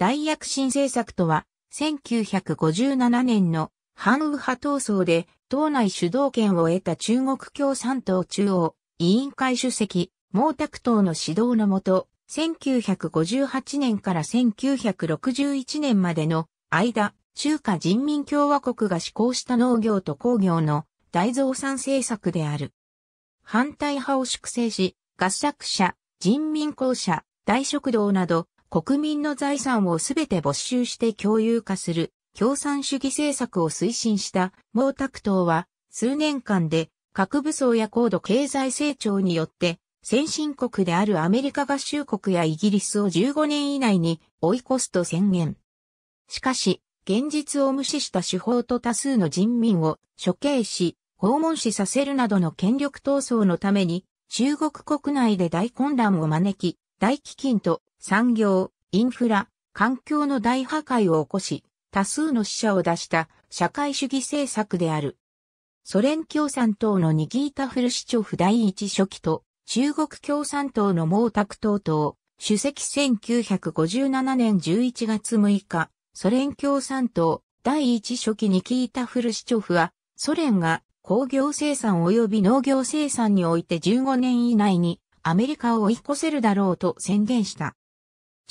大躍進政策とは、1957年の反右派闘争で党内主導権を得た中国共産党中央委員会主席、毛沢東の指導のもと、1958年から1961年までの間、中華人民共和国が施行した農業と工業の大増産政策である。反対派を粛清し、合作者、人民公社、大食堂など国民の財産をすべて没収して共有化する共産主義政策を推進した毛沢東は数年間で核武装や高度経済成長によって先進国であるアメリカ合衆国やイギリスを15年以内に追い越すと宣言。しかし、現実を無視した手法と多数の人民を処刑し、訪問死させるなどの権力闘争のために、中国国内で大混乱を招き、大飢饉と産業、インフラ、環境の大破壊を起こし、多数の死者を出した社会主義政策である。ソ連共産党のニギータ・フルシチョフ第一書記と中国共産党の毛沢東と、主席1957年11月6日、ソ連共産党第一書記ニキータ・フルシチョフは、ソ連が工業生産及び農業生産において15年以内にアメリカを追い越せるだろうと宣言した。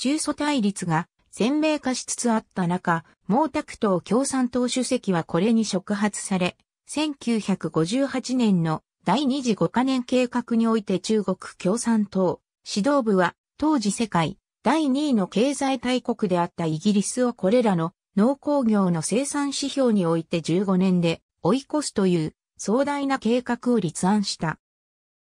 中祖対立が鮮明化しつつあった中、毛沢東共産党主席はこれに触発され、1958年の第二次5カ年計画において中国共産党指導部は当時世界第2位の経済大国であったイギリスをこれらの農工業の生産指標において15年で追い越すという壮大な計画を立案した。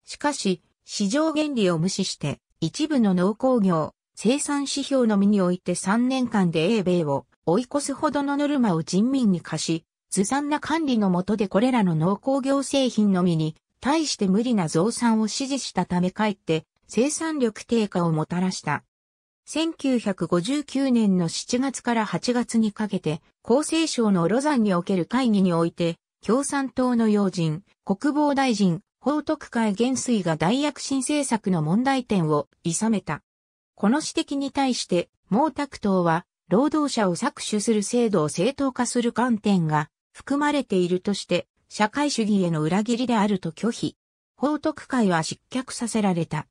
しかし、市場原理を無視して一部の農工業、生産指標のみにおいて3年間で英米を追い越すほどのノルマを人民に課し、ずさんな管理の下でこれらの農工業製品のみに対して無理な増産を支持したためかえって生産力低下をもたらした。1959年の7月から8月にかけて、厚生省のロザンにおける会議において、共産党の要人、国防大臣、報徳会元帥が大躍進政策の問題点をいさめた。この指摘に対して、毛沢東は、労働者を搾取する制度を正当化する観点が含まれているとして、社会主義への裏切りであると拒否。報徳会は失脚させられた。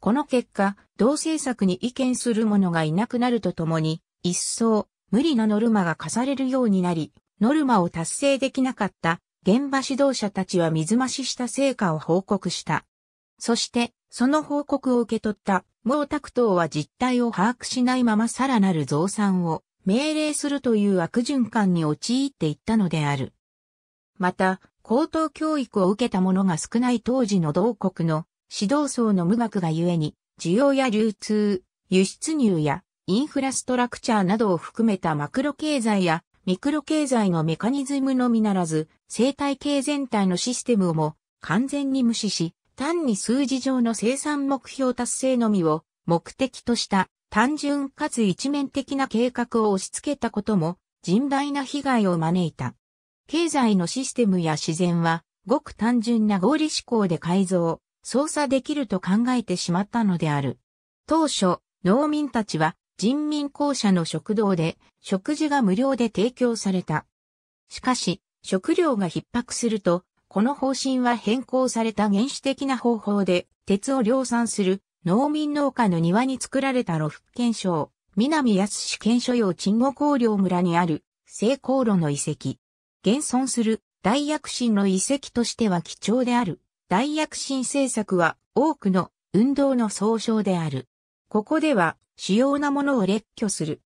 この結果、同政策に意見する者がいなくなるとともに、一層、無理なノルマが課されるようになり、ノルマを達成できなかった現場指導者たちは水増しした成果を報告した。そして、その報告を受け取った毛沢東は実態を把握しないままさらなる増産を命令するという悪循環に陥っていったのである。また、高等教育を受けた者が少ない当時の同国の指導層の無学がゆえに、需要や流通、輸出入やインフラストラクチャーなどを含めたマクロ経済やミクロ経済のメカニズムのみならず、生態系全体のシステムをも完全に無視し、単に数字上の生産目標達成のみを目的とした単純かつ一面的な計画を押し付けたことも甚大な被害を招いた。経済のシステムや自然はごく単純な合理思考で改造、操作できると考えてしまったのである。当初、農民たちは人民公社の食堂で食事が無料で提供された。しかし、食料が逼迫するとこの方針は変更された原始的な方法で、鉄を量産する農民農家の庭に作られたロ福県省、南安市県所要鎮護工梁村にある、成功炉の遺跡。現存する大躍進の遺跡としては貴重である。大躍進政策は多くの運動の総称である。ここでは主要なものを列挙する。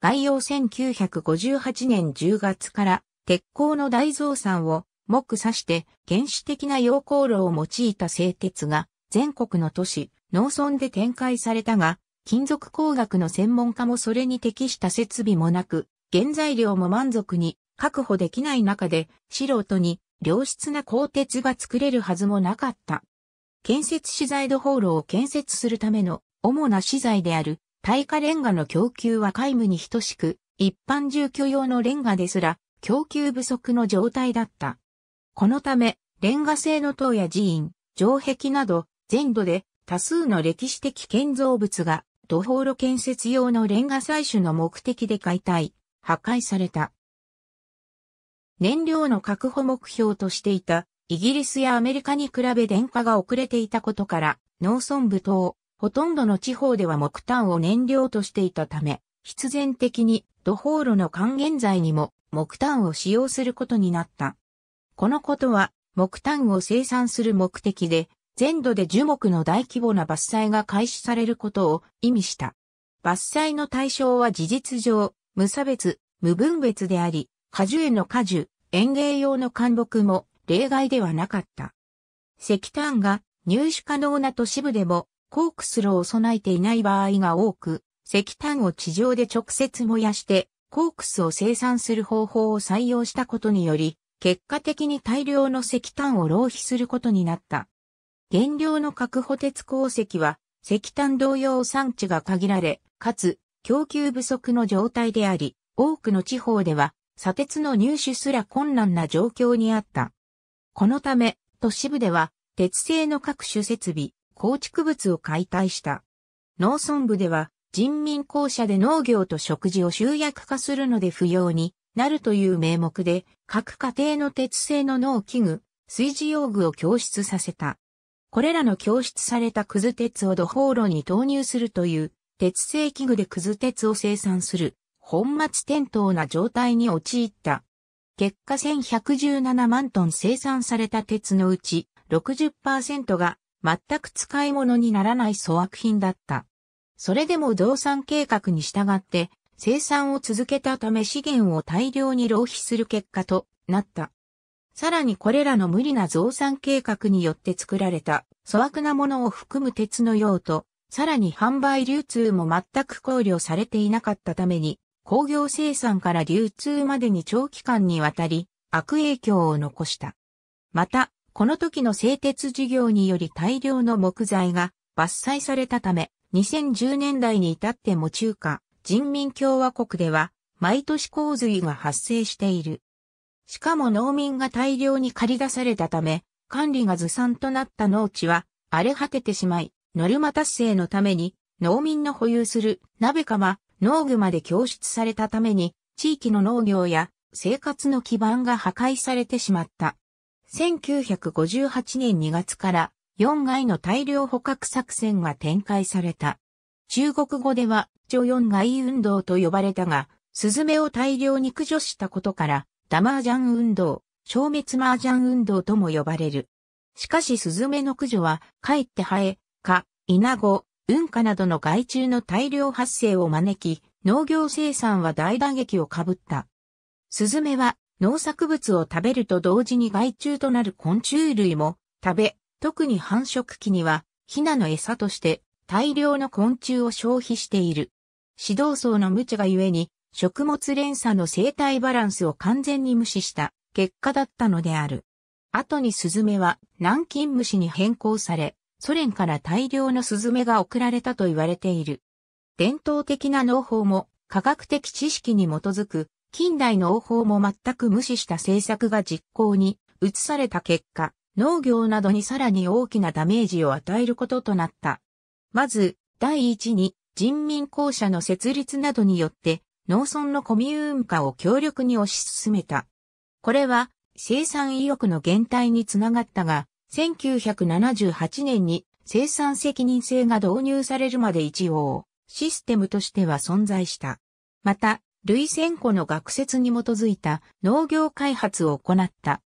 概要1958年10月から鉄鋼の大増産を目指して原始的な溶鉱炉を用いた製鉄が全国の都市、農村で展開されたが、金属工学の専門家もそれに適した設備もなく、原材料も満足に確保できない中で、素人に良質な鋼鉄が作れるはずもなかった。建設資材土放炉を建設するための主な資材である耐火レンガの供給は皆無に等しく、一般住居用のレンガですら供給不足の状態だった。このため、レンガ製の塔や寺院、城壁など、全土で多数の歴史的建造物が、土法路建設用のレンガ採取の目的で解体、破壊された。燃料の確保目標としていた、イギリスやアメリカに比べ電化が遅れていたことから、農村部等、ほとんどの地方では木炭を燃料としていたため、必然的に土法炉の還元剤にも木炭を使用することになった。このことは、木炭を生産する目的で、全土で樹木の大規模な伐採が開始されることを意味した。伐採の対象は事実上、無差別、無分別であり、果樹への果樹、園芸用の干木も例外ではなかった。石炭が入手可能な都市部でも、コークスローを備えていない場合が多く、石炭を地上で直接燃やして、コークスを生産する方法を採用したことにより、結果的に大量の石炭を浪費することになった。原料の核補鉄鉱石は石炭同様産地が限られ、かつ供給不足の状態であり、多くの地方では砂鉄の入手すら困難な状況にあった。このため、都市部では鉄製の各種設備、構築物を解体した。農村部では人民公社で農業と食事を集約化するので不要になるという名目で各家庭の鉄製の脳器具、炊事用具を供出させた。これらの供出されたくず鉄を土方炉に投入するという、鉄製器具でくず鉄を生産する、本末転倒な状態に陥った。結果1117万トン生産された鉄のうち60%が全く使い物にならない粗悪品だった。それでも動産計画に従って生産を続けたため資源を大量に浪費する結果となった。さらにこれらの無理な増産計画によって作られた粗悪なものを含む鉄の用途、さらに販売流通も全く考慮されていなかったために、工業生産から流通までに長期間にわたり悪影響を残した。また、この時の製鉄事業により大量の木材が伐採されたため、2010年代に至っても中華、人民共和国では毎年洪水が発生している。しかも農民が大量に借り出されたため、管理がずさんとなった農地は荒れ果ててしまい、ノルマ達成のために農民の保有する鍋釜、農具まで供出されたために、地域の農業や生活の基盤が破壊されてしまった。1958年2月から4外の大量捕獲作戦が展開された。中国語では長4外運動と呼ばれたが、スズメを大量に駆除したことから、ダマージャン運動、消滅マージャン運動とも呼ばれる。しかしスズメの駆除は、かえってハエ、カ、イナゴ、ウンカなどの害虫の大量発生を招き、農業生産は大打撃をかぶった。スズメは農作物を食べると同時に害虫となる昆虫類も食べ、特に繁殖期にはヒナの餌として大量の昆虫を消費している。指導層の無茶がゆえに、食物連鎖の生態バランスを完全に無視した結果だったのである。後にスズメは南京虫に変更され、ソ連から大量のスズメが送られたと言われている。伝統的な農法も科学的知識に基づく近代農法も全く無視した政策が実行に移された結果、農業などにさらに大きなダメージを与えることとなった。まず、第一に人民公社の設立などによって、農村のコミューン化を強力に推し進めた。これは、生産意欲の減退につながったが、1978年に生産責任制が導入されるまで一応、システムとしては存在した。また、類線庫の学説に基づいた農業開発を行った。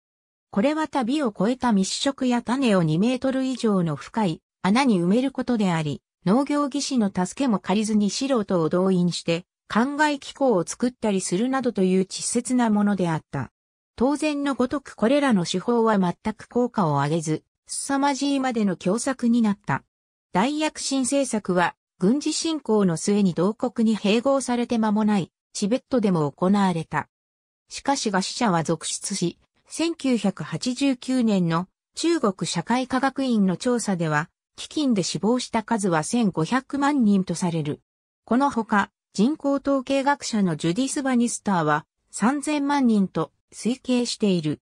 これは旅を超えた密植や種を2メートル以上の深い穴に埋めることであり、農業技師の助けも借りずに素人を動員して、灌漑機構を作ったりするなどという稚拙なものであった。当然のごとくこれらの手法は全く効果を上げず、凄まじいまでの凶作になった。大躍進政策は、軍事侵攻の末に同国に併合されて間もない、チベットでも行われた。しかし餓死者は続出し、1989年の中国社会科学院の調査では、基金で死亡した数は1500万人とされる。このほか、人口統計学者のジュディス・バニスターは3000万人と推計している。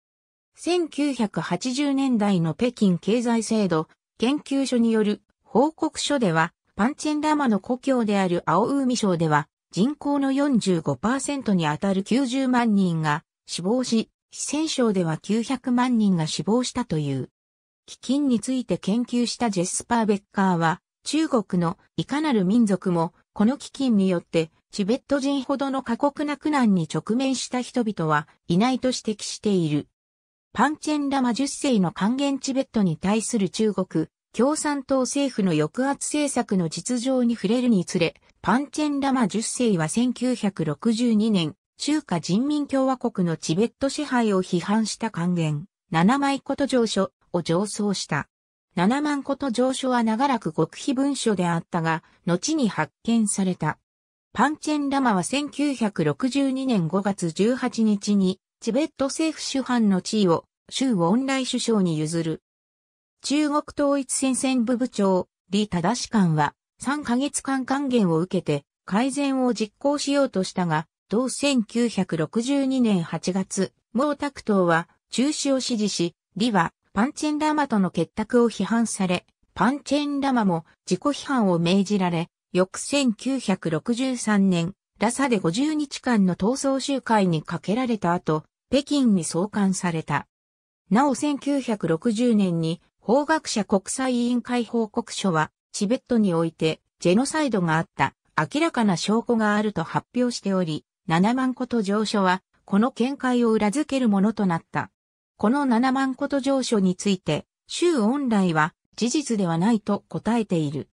1980年代の北京経済制度研究所による報告書では、パンチンラマの故郷である青海省では、人口の45%にあたる90万人が死亡し、四川省では900万人が死亡したという。基金について研究したジェスパー・ベッカーは、中国のいかなる民族も、この基金によって、チベット人ほどの過酷な苦難に直面した人々はいないと指摘している。パンチェンラマ10世の還元チベットに対する中国、共産党政府の抑圧政策の実情に触れるにつれ、パンチェンラマ10世は1962年、中華人民共和国のチベット支配を批判した還元、7枚こと上書、を上奏した。7万個と上書は長らく極秘文書であったが、後に発見された。パンチェンラマは1962年5月18日に、チベット政府主犯の地位を、州オンイン首相に譲る。中国統一戦線部部長、李忠官は、3ヶ月間還元を受けて、改善を実行しようとしたが、同1962年8月、毛沢東は中止を指示し、李はパンチェンラマとの結託を批判され、パンチェンラマも自己批判を命じられ、翌1963年、ラサで50日間の闘争集会にかけられた後、北京に送還された。なお1960年に法学者国際委員会報告書は、チベットにおいてジェノサイドがあった明らかな証拠があると発表しており、7万個と上書は、この見解を裏付けるものとなった。この七万こと上書について、周恩来は事実ではないと答えている。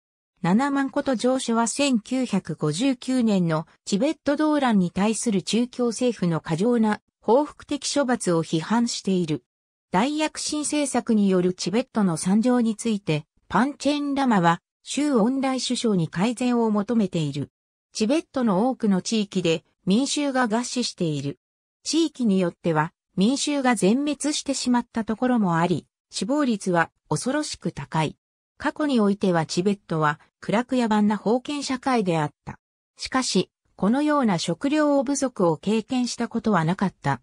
七万こと上書は1959年のチベット動乱に対する中共政府の過剰な報復的処罰を批判している。大躍進政策によるチベットの惨状について、パンチェンラマは、州恩来首相に改善を求めている。チベットの多くの地域で民衆が合死している。地域によっては民衆が全滅してしまったところもあり、死亡率は恐ろしく高い。過去においてはチベットは暗く野蛮な封建社会であった。しかし、このような食料不足を経験したことはなかった。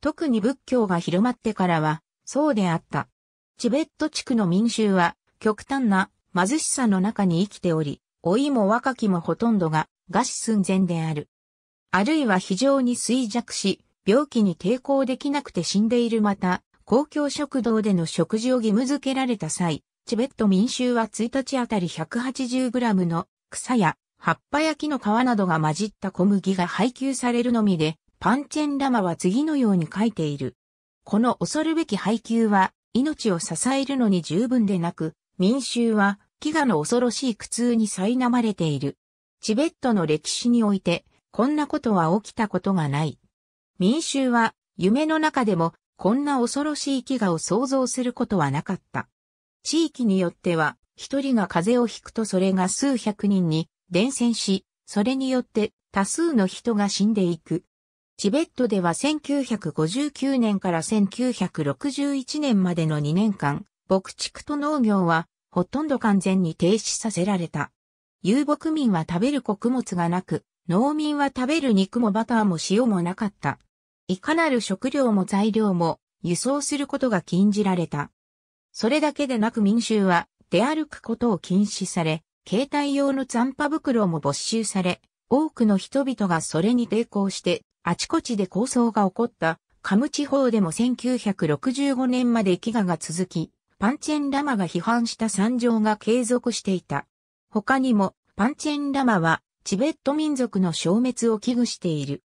特に仏教が広まってからは、そうであった。チベット地区の民衆は、極端な貧しさの中に生きており、老いも若きもほとんどが餓死寸前である。あるいは非常に衰弱し、病気に抵抗できなくて死んでいるまた、公共食堂での食事を義務付けられた際、チベット民衆は1日あたり 180g の草や葉っぱ焼きの皮などが混じった小麦が配給されるのみで、パンチェンラマは次のように書いている。この恐るべき配給は命を支えるのに十分でなく、民衆は飢餓の恐ろしい苦痛に苛まれている。チベットの歴史において、こんなことは起きたことがない。民衆は夢の中でもこんな恐ろしい飢餓を想像することはなかった。地域によっては、一人が風邪をひくとそれが数百人に伝染し、それによって多数の人が死んでいく。チベットでは1959年から1961年までの2年間、牧畜と農業はほとんど完全に停止させられた。遊牧民は食べる穀物がなく、農民は食べる肉もバターも塩もなかった。いかなる食料も材料も輸送することが禁じられた。それだけでなく民衆は出歩くことを禁止され、携帯用の残波袋も没収され、多くの人々がそれに抵抗して、あちこちで抗争が起こった、カム地方でも1965年まで飢餓が続き、パンチェンラマが批判した惨状が継続していた。他にも、パンチェンラマは、チベット民族の消滅を危惧している。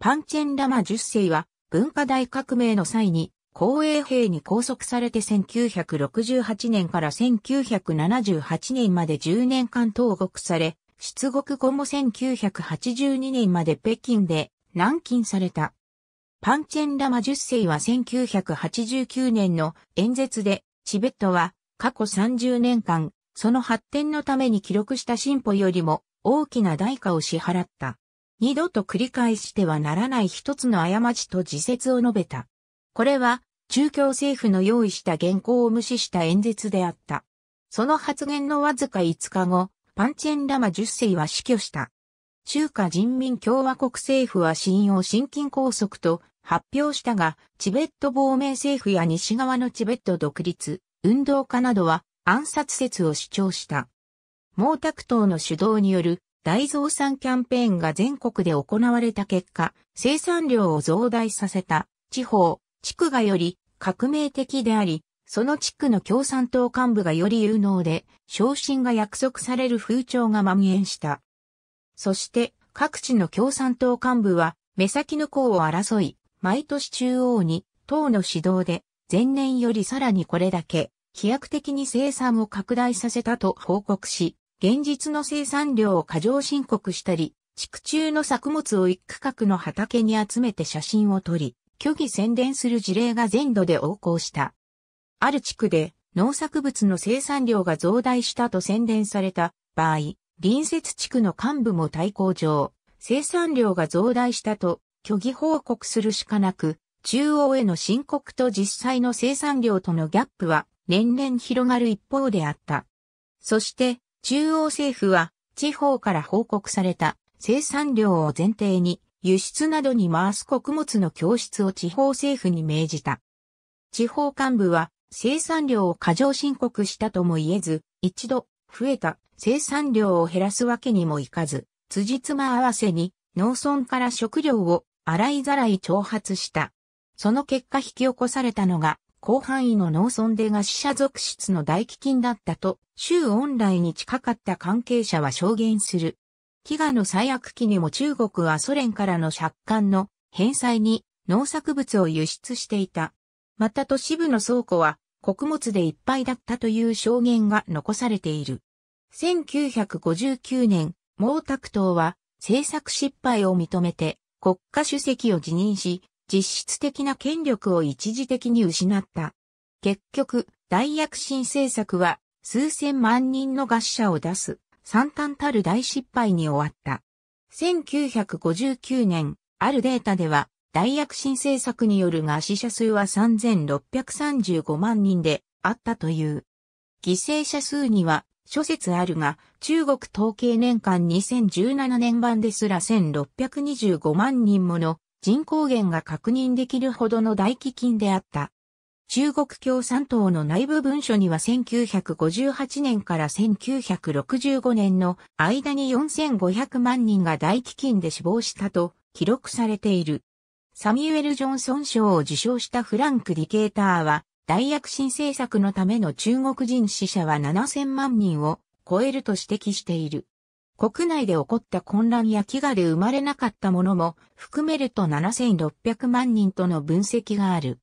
パンチェンラマ10世は文化大革命の際に公営兵に拘束されて1968年から1978年まで10年間投獄され、出国後も1982年まで北京で軟禁された。パンチェンラマ10世は1989年の演説で、チベットは過去30年間、その発展のために記録した進歩よりも大きな代価を支払った。二度と繰り返してはならない一つの過ちと自説を述べた。これは、中共政府の用意した原稿を無視した演説であった。その発言のわずか5日後、パンチェンラマ10世は死去した。中華人民共和国政府は信用心筋拘束と発表したが、チベット亡命政府や西側のチベット独立、運動家などは暗殺説を主張した。毛沢東の主導による大増産キャンペーンが全国で行われた結果、生産量を増大させた地方、地区がより革命的であり、その地区の共産党幹部がより有能で、昇進が約束される風潮が蔓延した。そして、各地の共産党幹部は、目先の功を争い、毎年中央に、党の指導で、前年よりさらにこれだけ、飛躍的に生産を拡大させたと報告し、現実の生産量を過剰申告したり、地区中の作物を一区画の畑に集めて写真を撮り、虚偽宣伝する事例が全土で横行した。ある地区で農作物の生産量が増大したと宣伝された場合、隣接地区の幹部も対抗上、生産量が増大したと虚偽報告するしかなく、中央への申告と実際の生産量とのギャップは年々広がる一方であった。そして、中央政府は地方から報告された生産量を前提に輸出などに回す穀物の供出を地方政府に命じた。地方幹部は生産量を過剰申告したとも言えず、一度増えた生産量を減らすわけにもいかず、辻褄合わせに農村から食料を洗いざらい挑発した。その結果引き起こされたのが広範囲の農村で餓死者続出の大飢饉だったと、周恩来に近かった関係者は証言する。飢餓の最悪期にも中国はソ連からの借款の返済に農作物を輸出していた。また都市部の倉庫は穀物でいっぱいだったという証言が残されている。1959年、毛沢東は政策失敗を認めて国家主席を辞任し、実質的な権力を一時的に失った。結局、大躍進政策は数千万人の餓死者を出す惨憺たる大失敗に終わった。1959年、あるデータでは、大躍進政策による餓死者数は3635万人であったという。犠牲者数には諸説あるが、中国統計年間2017年版ですら1625万人もの人口減が確認できるほどの大飢饉であった。中国共産党の内部文書には1958年から1965年の間に4500万人が大飢饉で死亡したと記録されている。サミュエル・ジョンソン賞を受賞したフランク・ディケーターは、大躍進政策のための中国人死者は7000万人を超えると指摘している。国内で起こった混乱や飢餓で生まれなかったものも含めると7600万人との分析がある。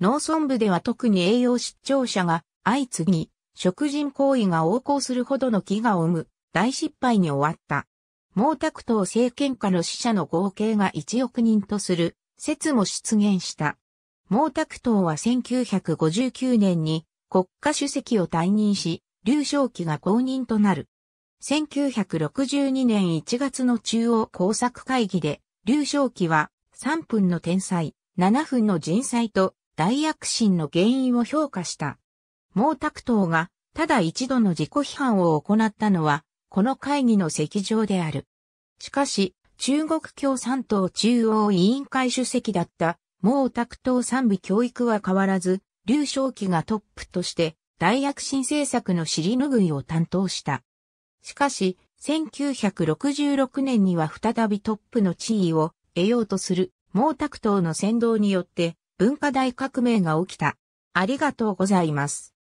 農村部では特に栄養失調者が相次ぎ、食人行為が横行するほどの飢餓を生む大失敗に終わった。毛沢東政権下の死者の合計が1億人とする説も出現した。毛沢東は1959年に国家主席を退任し、劉少奇が公認となる。1962年1月の中央工作会議で、劉少奇は3分の天才、7分の人災と大躍進の原因を評価した。毛沢東がただ一度の自己批判を行ったのは、この会議の席上である。しかし、中国共産党中央委員会主席だった毛沢東賛美教育は変わらず、劉少奇がトップとして大躍進政策の尻拭いを担当した。しかし、1966年には再びトップの地位を得ようとする毛沢東の先導によって文化大革命が起きた。ありがとうございます。